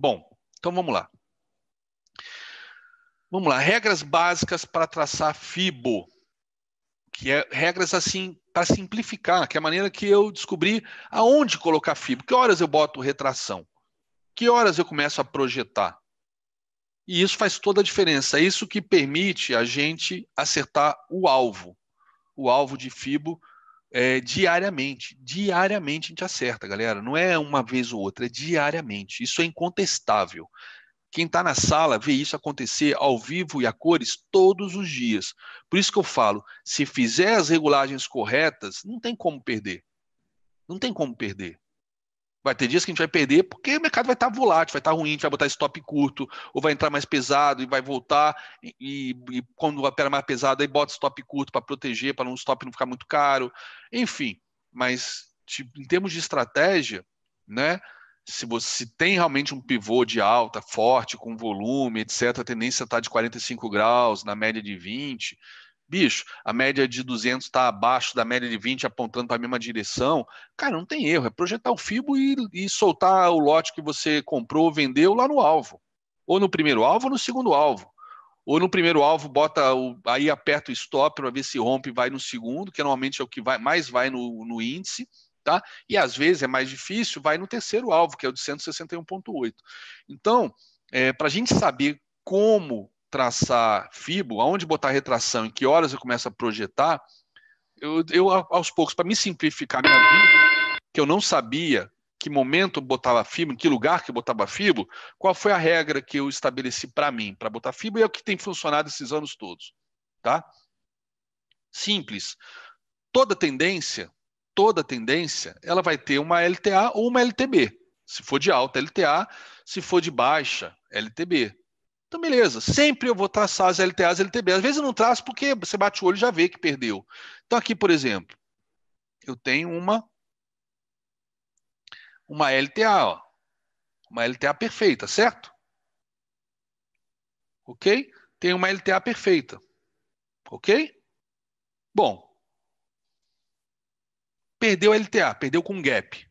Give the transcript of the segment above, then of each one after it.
Bom, então vamos lá. Vamos lá, regras básicas para traçar FIBO, que é regras assim para simplificar, que é a maneira que eu descobri aonde colocar FIBO, que horas eu boto retração, que horas eu começo a projetar. E isso faz toda a diferença. É isso que permite a gente acertar o alvo, o alvo de FIBO, é, diariamente. Diariamente a gente acerta, galera. Não é uma vez ou outra, é diariamente. Isso é incontestável. Quem está na sala vê isso acontecer ao vivo e a cores todos os dias. Por isso que eu falo: se fizer as regulagens corretas, não tem como perder. Não tem como perder. Vai ter dias que a gente vai perder porque o mercado vai estar tá volátil, vai estar tá ruim, a gente vai botar stop curto, ou vai entrar mais pesado e vai voltar, e, e quando opera mais pesado, aí bota stop curto para proteger, para um stop não ficar muito caro, enfim. Mas tipo, em termos de estratégia, né? Se você tem realmente um pivô de alta, forte, com volume, etc., a tendência está de 45 graus, na média de 20, bicho, a média de 200 está abaixo da média de 20, apontando para a mesma direção. Cara, não tem erro, é projetar o FIBO e, e soltar o lote que você comprou, vendeu lá no alvo. Ou no primeiro alvo ou no segundo alvo ou no primeiro alvo bota o, aí aperta o stop para ver se rompe e vai no segundo, que normalmente é o que vai, mais vai no, no, índice, tá? E às vezes é mais difícil, vai no terceiro alvo, que é o de 161.8. Então, é, para a gente saber como traçar FIBO, aonde botar retração, em que horas eu começo a projetar, eu, eu aos poucos, para me simplificar minha vida, que eu não sabia que momento botava FIBO, em que lugar que botava FIBO, qual foi a regra que eu estabeleci para mim para botar FIBO e é o que tem funcionado esses anos todos, tá? Simples. Toda tendência, toda tendência, ela vai ter uma LTA ou uma LTB. Se for de alta LTA, se for de baixa LTB, então, beleza, sempre eu vou traçar as LTAs e LTB. Às vezes eu não traço porque você bate o olho e já vê que perdeu. Então, aqui, por exemplo, eu tenho uma, uma LTA, ó, uma LTA perfeita, certo? Ok? Tem uma LTA perfeita. Ok? Bom, perdeu a LTA, perdeu com gap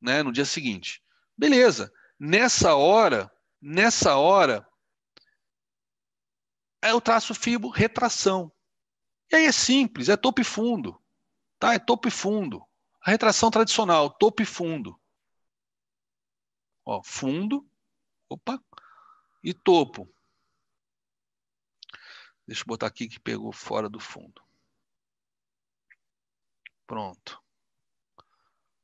né, no dia seguinte. Beleza. Nessa hora, nessa hora, Aí eu traço fibro, retração. E aí é simples, é topo e fundo. Tá? É topo e fundo. A retração tradicional, topo e fundo. Ó, fundo, opa, e topo. Deixa eu botar aqui que pegou fora do fundo. Pronto.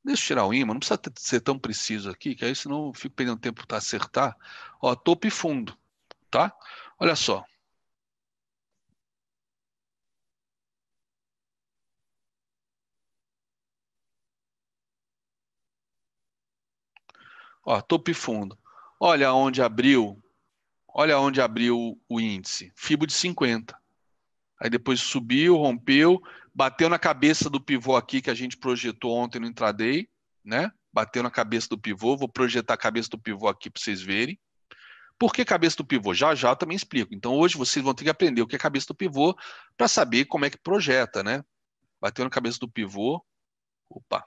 Deixa eu tirar o ímã, não precisa ser tão preciso aqui, que aí senão eu fico perdendo tempo para acertar. Ó, topo e fundo, tá? Olha só. Ó, topo fundo. Olha onde abriu, olha onde abriu o índice, FIBO de 50. Aí depois subiu, rompeu, bateu na cabeça do pivô aqui que a gente projetou ontem no intraday, né? Bateu na cabeça do pivô, vou projetar a cabeça do pivô aqui para vocês verem. Por que cabeça do pivô? Já já também explico. Então hoje vocês vão ter que aprender o que é cabeça do pivô para saber como é que projeta, né? Bateu na cabeça do pivô. Opa,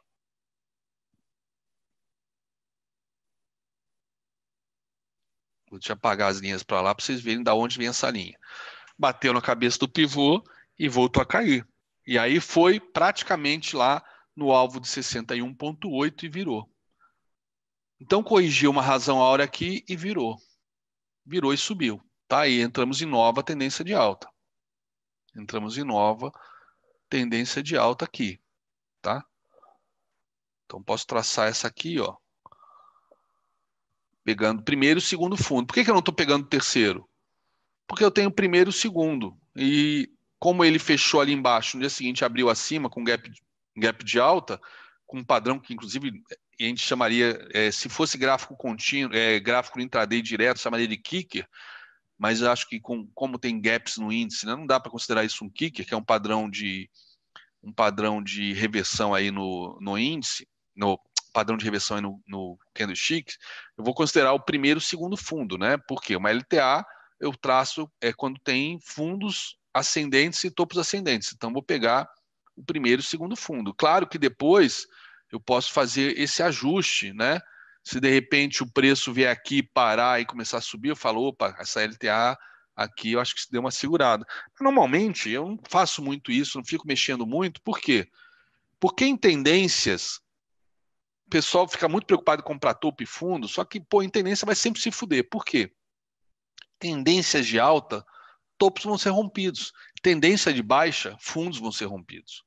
Vou te apagar as linhas para lá para vocês verem de onde vem essa linha. Bateu na cabeça do pivô e voltou a cair. E aí foi praticamente lá no alvo de 61,8 e virou. Então corrigiu uma razão áurea aqui e virou. Virou e subiu. Tá aí, entramos em nova tendência de alta. Entramos em nova tendência de alta aqui, tá? Então posso traçar essa aqui, ó pegando primeiro e segundo fundo. Por que, que eu não estou pegando terceiro? Porque eu tenho primeiro e segundo. E como ele fechou ali embaixo, no dia seguinte abriu acima com gap, gap de alta, com um padrão que, inclusive, a gente chamaria, é, se fosse gráfico contínuo, é, gráfico intraday direto, chamaria de kicker, mas acho que com, como tem gaps no índice, né, não dá para considerar isso um kicker, que é um padrão de um padrão de reversão aí no, no índice, no, padrão de reversão no, no candlestick, eu vou considerar o primeiro e o segundo fundo, né? Porque uma LTA eu traço é quando tem fundos ascendentes e topos ascendentes. Então, vou pegar o primeiro e o segundo fundo. Claro que depois eu posso fazer esse ajuste, né? Se de repente o preço vier aqui parar e começar a subir, eu falo, opa, essa LTA aqui eu acho que se deu uma segurada. Normalmente eu não faço muito isso, não fico mexendo muito, por quê? Porque em tendências o pessoal fica muito preocupado em comprar topo e fundo, só que, pô, em tendência vai sempre se fuder. Por quê? Tendências de alta, topos vão ser rompidos. Tendência de baixa, fundos vão ser rompidos.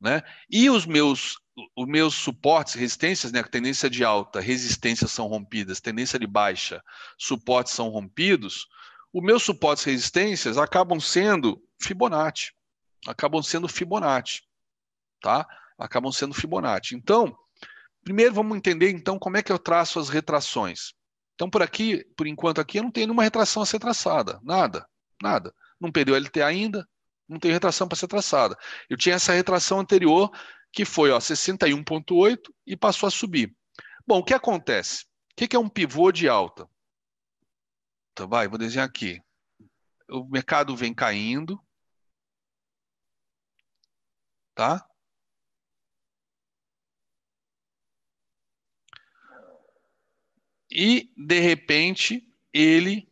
Né? E os meus os meus suportes, resistências, né? Tendência de alta, resistências são rompidas, tendência de baixa, suportes são rompidos. O meus suportes e resistências acabam sendo Fibonacci, acabam sendo Fibonacci, tá? Acabam sendo Fibonacci. Então, Primeiro, vamos entender então como é que eu traço as retrações. Então, por aqui, por enquanto aqui, eu não tenho nenhuma retração a ser traçada. Nada, nada. Não perdeu LT ainda, não tem retração para ser traçada. Eu tinha essa retração anterior, que foi 61,8 e passou a subir. Bom, o que acontece? O que é um pivô de alta? Então, vai, vou desenhar aqui. O mercado vem caindo. Tá? E, de repente, ele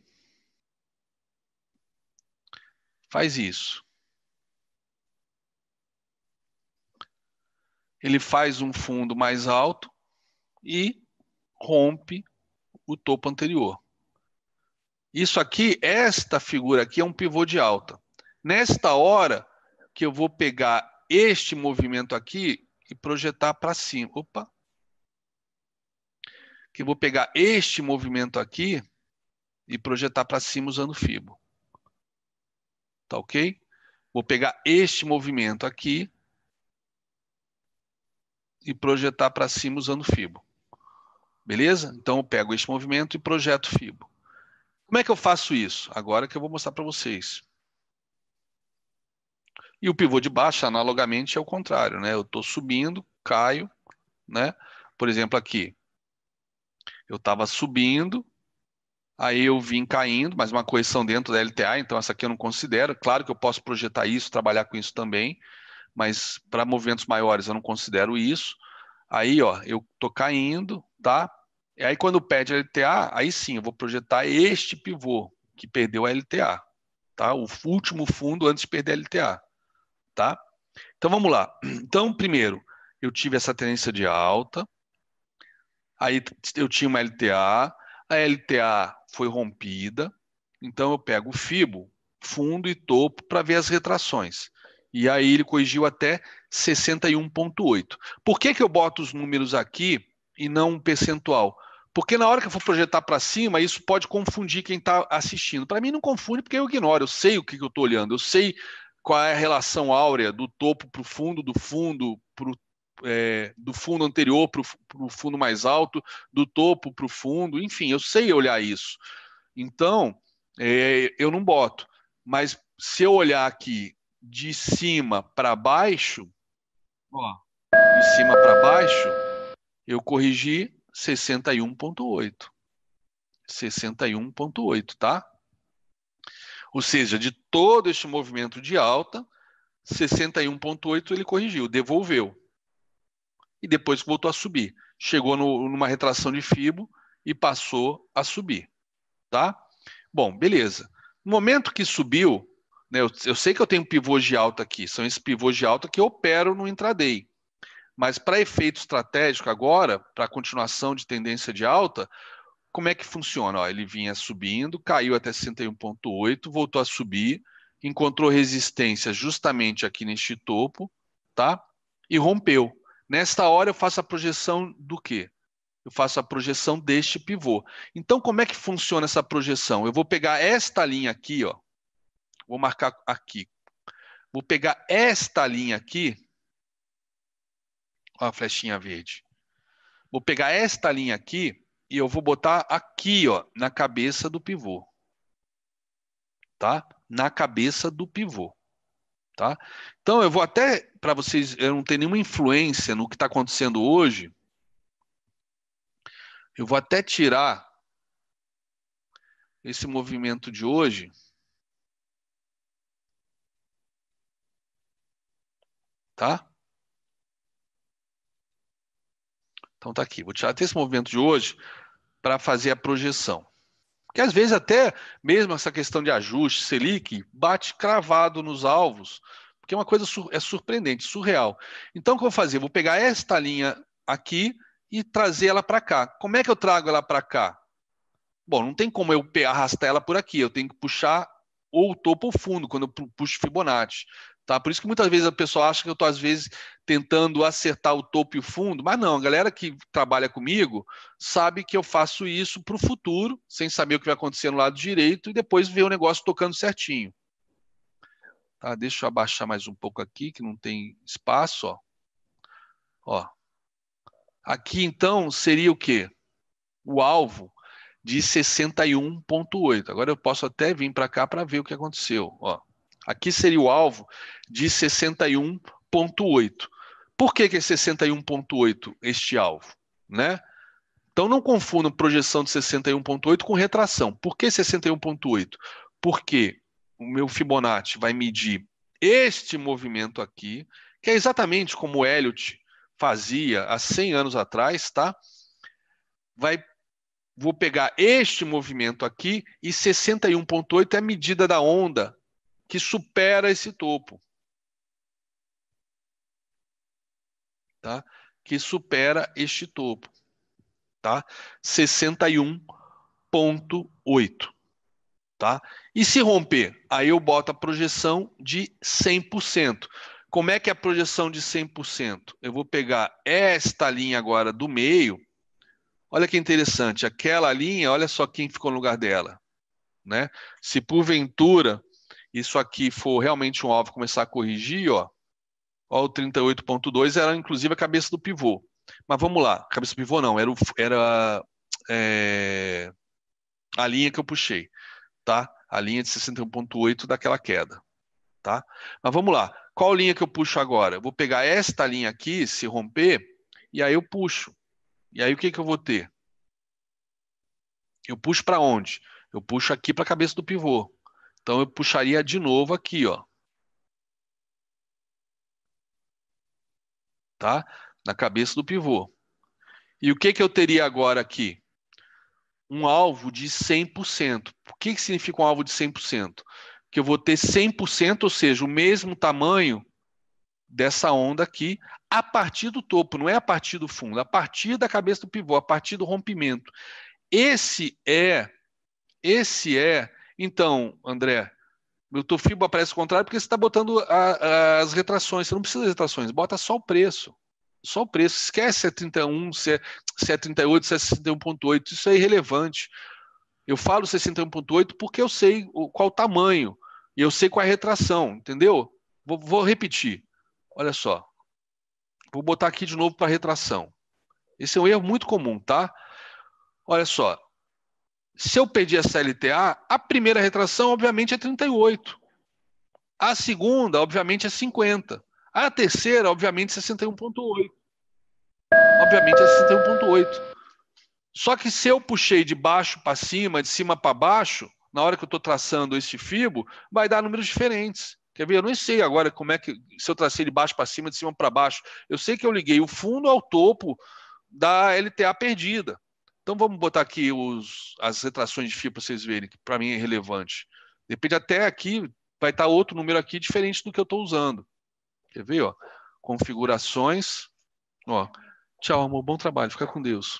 faz isso. Ele faz um fundo mais alto e rompe o topo anterior. Isso aqui, esta figura aqui é um pivô de alta. Nesta hora que eu vou pegar este movimento aqui e projetar para cima. Opa, que eu vou pegar este movimento aqui e projetar para cima usando fibo. Tá ok? Vou pegar este movimento aqui e projetar para cima usando fibo. Beleza? Então eu pego este movimento e projeto fibo. Como é que eu faço isso? Agora que eu vou mostrar para vocês. E o pivô de baixo, analogamente, é o contrário, né? Eu estou subindo, caio, né? Por exemplo, aqui. Eu estava subindo, aí eu vim caindo, mas uma correção dentro da LTA, então essa aqui eu não considero. Claro que eu posso projetar isso, trabalhar com isso também, mas para movimentos maiores eu não considero isso. Aí, ó, eu tô caindo, tá? E aí quando pede LTA, aí sim, eu vou projetar este pivô que perdeu a LTA, tá? O último fundo antes de perder a LTA, tá? Então vamos lá. Então, primeiro, eu tive essa tendência de alta, Aí eu tinha uma LTA, a LTA foi rompida, então eu pego o FIBO, fundo e topo, para ver as retrações. E aí ele corrigiu até 61,8. Por que, que eu boto os números aqui e não um percentual? Porque na hora que eu for projetar para cima, isso pode confundir quem está assistindo. Para mim não confunde, porque eu ignoro, eu sei o que, que eu estou olhando, eu sei qual é a relação áurea do topo para o fundo, do fundo para o é, do fundo anterior para o fundo mais alto, do topo para o fundo, enfim, eu sei olhar isso. Então, é, eu não boto. Mas se eu olhar aqui de cima para baixo, ó, de cima para baixo, eu corrigi 61,8. 61,8, tá? Ou seja, de todo este movimento de alta, 61,8 ele corrigiu, devolveu e depois voltou a subir. Chegou no, numa retração de fibo e passou a subir, tá? Bom, beleza. No momento que subiu, né, eu, eu sei que eu tenho pivô de alta aqui, são esses pivôs de alta que eu opero no intraday. Mas para efeito estratégico agora, para continuação de tendência de alta, como é que funciona? Ó, ele vinha subindo, caiu até 61,8, voltou a subir, encontrou resistência justamente aqui neste topo, tá? E rompeu. Nesta hora eu faço a projeção do quê? Eu faço a projeção deste pivô. Então, como é que funciona essa projeção? Eu vou pegar esta linha aqui, ó. Vou marcar aqui. Vou pegar esta linha aqui. Ó a flechinha verde. Vou pegar esta linha aqui e eu vou botar aqui, ó, na cabeça do pivô. Tá? Na cabeça do pivô. Tá? Então, eu vou até, para vocês, eu não tenho nenhuma influência no que está acontecendo hoje, eu vou até tirar esse movimento de hoje. Tá? Então tá aqui. Vou tirar até esse movimento de hoje para fazer a projeção que às vezes até mesmo essa questão de ajuste, Selic, bate cravado nos alvos, porque é uma coisa sur é surpreendente, surreal. Então, o que eu vou fazer? Eu vou pegar esta linha aqui e trazer ela para cá. Como é que eu trago ela para cá? Bom, não tem como eu arrastar ela por aqui, eu tenho que puxar ou o topo ou fundo, quando eu puxo Fibonacci. Tá? Por isso que muitas vezes a pessoa acha que eu estou, às vezes, tentando acertar o topo e o fundo, mas não, a galera que trabalha comigo sabe que eu faço isso para o futuro, sem saber o que vai acontecer no lado direito, e depois ver o negócio tocando certinho. Tá? Deixa eu abaixar mais um pouco aqui, que não tem espaço. Ó. Ó. Aqui, então, seria o quê? O alvo de 61,8. Agora eu posso até vir para cá para ver o que aconteceu. Ó. Aqui seria o alvo de 61,8. Por que, que é 61,8 este alvo? Né? Então não confundam projeção de 61,8 com retração. Por que 61,8? Porque o meu Fibonacci vai medir este movimento aqui, que é exatamente como o Elliot fazia há 100 anos atrás, tá? Vai, vou pegar este movimento aqui e 61,8 é a medida da onda que supera esse topo. Tá? Que supera este topo. Tá? 61.8. Tá? E se romper, aí eu boto a projeção de 100%. Como é que é a projeção de 100%? Eu vou pegar esta linha agora do meio. Olha que interessante, aquela linha, olha só quem ficou no lugar dela, né? Se porventura isso aqui for realmente um alvo começar a corrigir, ó, ó o 38.2 era inclusive a cabeça do pivô. Mas vamos lá, cabeça do pivô não, era, o, era é, a linha que eu puxei, tá? A linha de 61.8 daquela queda, tá? Mas vamos lá, qual linha que eu puxo agora? Eu vou pegar esta linha aqui, se romper, e aí eu puxo. E aí o que, que eu vou ter? Eu puxo para onde? Eu puxo aqui para a cabeça do pivô. Então eu puxaria de novo aqui, ó. Tá? Na cabeça do pivô. E o que, que eu teria agora aqui? Um alvo de 100%. O que, que significa um alvo de 100%? Que eu vou ter 100%, ou seja, o mesmo tamanho dessa onda aqui a partir do topo, não é a partir do fundo, é a partir da cabeça do pivô, a partir do rompimento. Esse é esse é então, André, o teu FIBO aparece o contrário porque você está botando a, as retrações. Você não precisa de retrações, bota só o preço. Só o preço. Esquece se é 31, se é, se é 38, se é 61,8. Isso é irrelevante. Eu falo 61,8 porque eu sei o, qual o tamanho e eu sei qual é a retração, entendeu? Vou, vou repetir. Olha só. Vou botar aqui de novo para retração. Esse é um erro muito comum, tá? Olha só se eu pedir essa LTA, a primeira retração, obviamente, é 38. A segunda, obviamente, é 50. A terceira, obviamente, 61,8. É obviamente, é 61,8. Só que se eu puxei de baixo para cima, de cima para baixo, na hora que eu estou traçando esse fibo, vai dar números diferentes. Quer ver? Eu não sei agora como é que. Se eu tracei de baixo para cima, de cima para baixo. Eu sei que eu liguei o fundo ao topo da LTA perdida. Então vamos botar aqui os, as retrações de fio para vocês verem, que para mim é relevante. Depende até aqui, vai estar tá outro número aqui diferente do que eu estou usando. Quer ver? Ó? Configurações. Ó. Tchau, amor. Bom trabalho. Fica com Deus.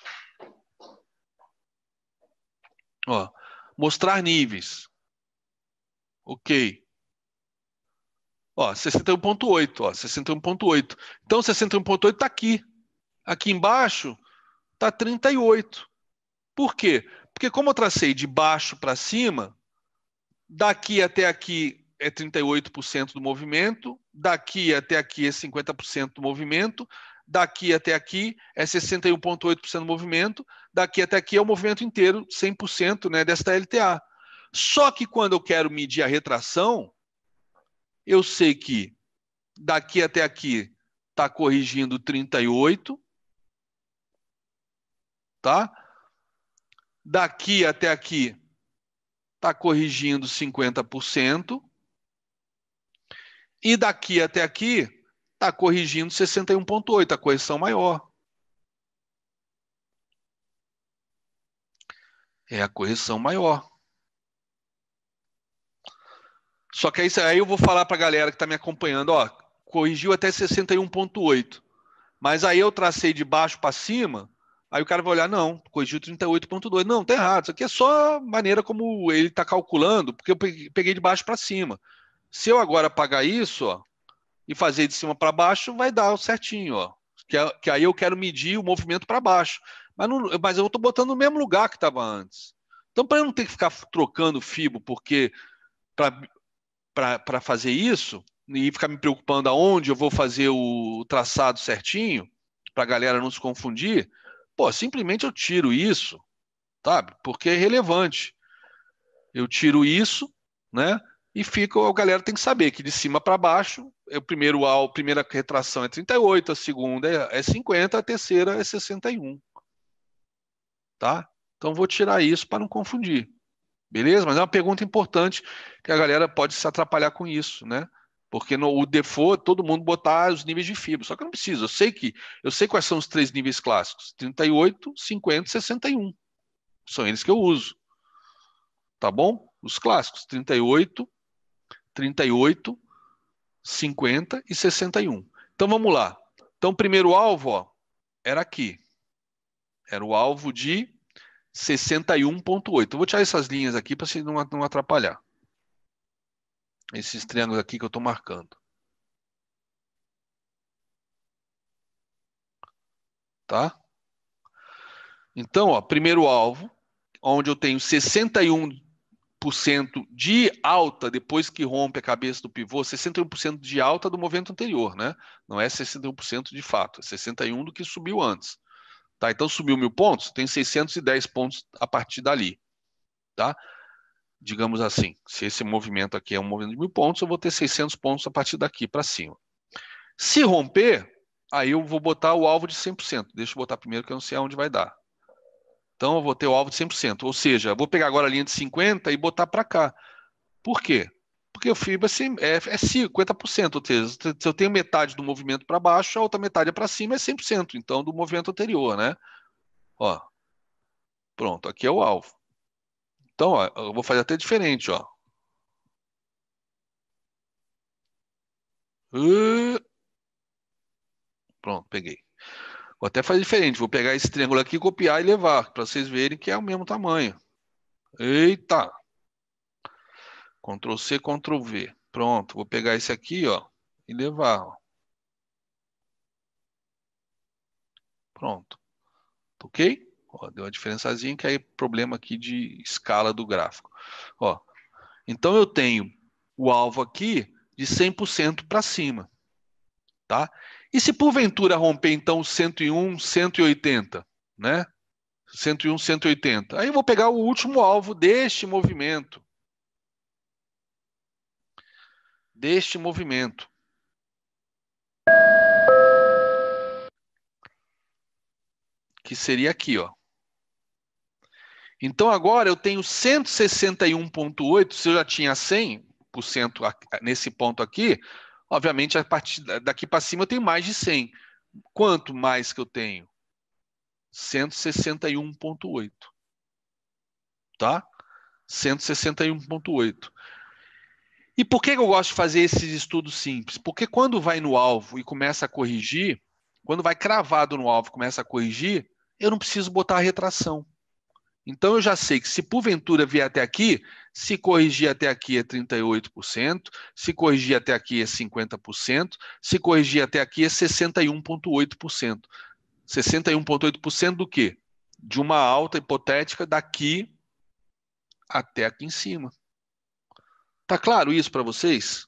Ó. Mostrar níveis. Ok. Ó, 61.8, ó, 61.8. Então, 61.8 está aqui. Aqui embaixo está 38. Por quê? Porque como eu tracei de baixo para cima, daqui até aqui é 38% do movimento, daqui até aqui é 50% do movimento, daqui até aqui é 61,8% do movimento, daqui até aqui é o movimento inteiro, 100% né, desta LTA. Só que quando eu quero medir a retração, eu sei que daqui até aqui está corrigindo 38, tá? daqui até aqui está corrigindo 50%, e daqui até aqui está corrigindo 61,8%, a correção maior. É a correção maior. Só que aí, aí eu vou falar para a galera que está me acompanhando, ó, corrigiu até 61,8%. Mas aí eu tracei de baixo para cima, Aí o cara vai olhar, não, corrigiu 38.2. Não, tá errado. Isso aqui é só maneira como ele está calculando, porque eu peguei de baixo para cima. Se eu agora pagar isso ó, e fazer de cima para baixo, vai dar certinho. Ó, que, é, que aí eu quero medir o movimento para baixo. Mas, não, mas eu estou botando no mesmo lugar que estava antes. Então, para eu não ter que ficar trocando fibo, porque para fazer isso, e ficar me preocupando aonde eu vou fazer o traçado certinho, para a galera não se confundir, Pô, simplesmente eu tiro isso, sabe? Porque é relevante Eu tiro isso, né? E fica, a galera tem que saber que de cima para baixo, é o primeiro a primeira retração é 38, a segunda é 50, é a terceira é 61. Tá? Então vou tirar isso para não confundir. Beleza? Mas é uma pergunta importante que a galera pode se atrapalhar com isso, né? Porque no, o default todo mundo botar os níveis de fibra, só que eu não preciso. Eu sei que eu sei quais são os três níveis clássicos: 38, 50 e 61. São eles que eu uso. Tá bom? Os clássicos: 38, 38, 50 e 61. Então vamos lá. Então, primeiro alvo ó, era aqui. Era o alvo de 61,8. Eu vou tirar essas linhas aqui para não atrapalhar esses triângulos aqui que eu estou marcando. Tá? Então, ó, primeiro alvo, onde eu tenho 61% de alta depois que rompe a cabeça do pivô, 61% de alta do movimento anterior, né? Não é 61% de fato, é 61% do que subiu antes. Tá? Então, subiu mil pontos, tem 610 pontos a partir dali. Tá? digamos assim, se esse movimento aqui é um movimento de mil pontos, eu vou ter 600 pontos a partir daqui para cima. Se romper, aí eu vou botar o alvo de 100%. Deixa eu botar primeiro que eu não sei aonde vai dar. Então eu vou ter o alvo de 100%. Ou seja, eu vou pegar agora a linha de 50 e botar para cá. Por quê? Porque o FIBA é, 50%, é, é ou seja, se eu tenho metade do movimento para baixo, a outra metade é para cima é 100%, então do movimento anterior, né? Ó, pronto, aqui é o alvo. Então, ó, eu vou fazer até diferente, ó. Pronto, peguei. Vou até fazer diferente. Vou pegar esse triângulo aqui, copiar e levar, para vocês verem que é o mesmo tamanho. Eita! Ctrl C, Ctrl V. Pronto, vou pegar esse aqui, ó, e levar, ó. Pronto. Tá ok? Ó, deu uma diferençazinha, que aí é problema aqui de escala do gráfico. Ó, então eu tenho o alvo aqui de 100% para cima. Tá? E se porventura romper então 101, 180, né? 101, 180. Aí eu vou pegar o último alvo deste movimento. Deste movimento. Que seria aqui, ó. Então agora eu tenho 161,8, se eu já tinha 100% nesse ponto aqui, obviamente a partir daqui para cima eu tenho mais de 100. Quanto mais que eu tenho? 161,8. Tá? 161,8. E por que eu gosto de fazer esses estudos simples? Porque quando vai no alvo e começa a corrigir, quando vai cravado no alvo e começa a corrigir, eu não preciso botar a retração. Então eu já sei que se porventura vier até aqui, se corrigir até aqui é 38%, se corrigir até aqui é 50%, se corrigir até aqui é 61,8%. 61,8% do quê? De uma alta hipotética daqui até aqui em cima. Tá claro isso para vocês?